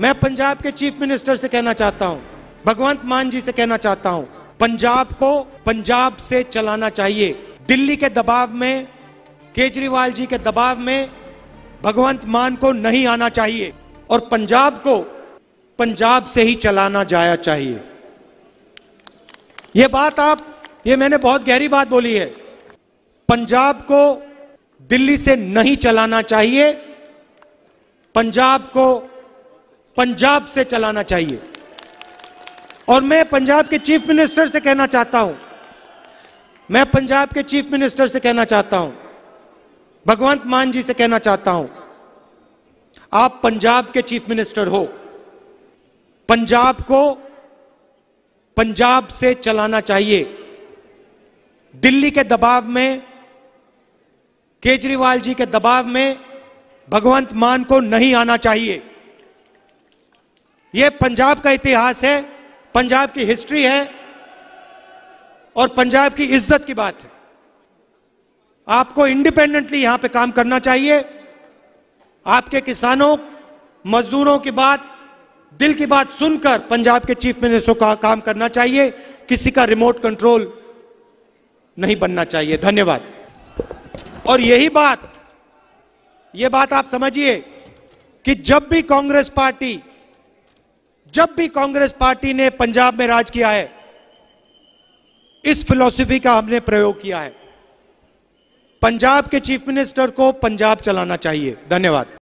मैं पंजाब के chief minister से कहना चाहता हूं भगवंत मान जी से कहना चाहता हूं पंजाब को पंजाब से चलाना चाहिए दिल्ली के दबाव में केजरीवाल जी के दबाव में भगवंत मान को नहीं आना चाहिए और पंजाब को पंजाब से ही चलाना जाया चाहिए यह बात आप ये मैंने बहुत गहरी बात बोली है पंजाब को दिल्ली से नहीं चलाना चाहिए पंजाब को पंजाब से चलाना चाहिए और मैं पंजाब के चीफ मिनिस्टर से कहना चाहता हूं मैं पंजाब के चीफ मिनिस्टर से कहना चाहता हूं भगवंत मान जी से कहना चाहता हूं आप पंजाब के चीफ मिनिस्टर हो पंजाब को पंजाब से चलाना चाहिए दिल्ली के दबाव में केजरीवाल जी के दबाव में भगवंत मान को नहीं आना चाहिए ये पंजाब का इतिहास है पंजाब की हिस्ट्री है और पंजाब की इज्जत की बात है आपको इंडिपेंडेंटली यहां पे काम करना चाहिए आपके किसानों मजदूरों की बात दिल की बात सुनकर पंजाब के चीफ मिनिस्टर का काम करना चाहिए किसी का रिमोट कंट्रोल नहीं बनना चाहिए धन्यवाद और यही बात यह बात आप समझिए कि जब भी कांग्रेस पार्टी जब भी कांग्रेस पार्टी ने पंजाब में राज किया है इस फिलॉसफी का हमने प्रयोग किया है पंजाब के चीफ मिनिस्टर को पंजाब चलाना चाहिए धन्यवाद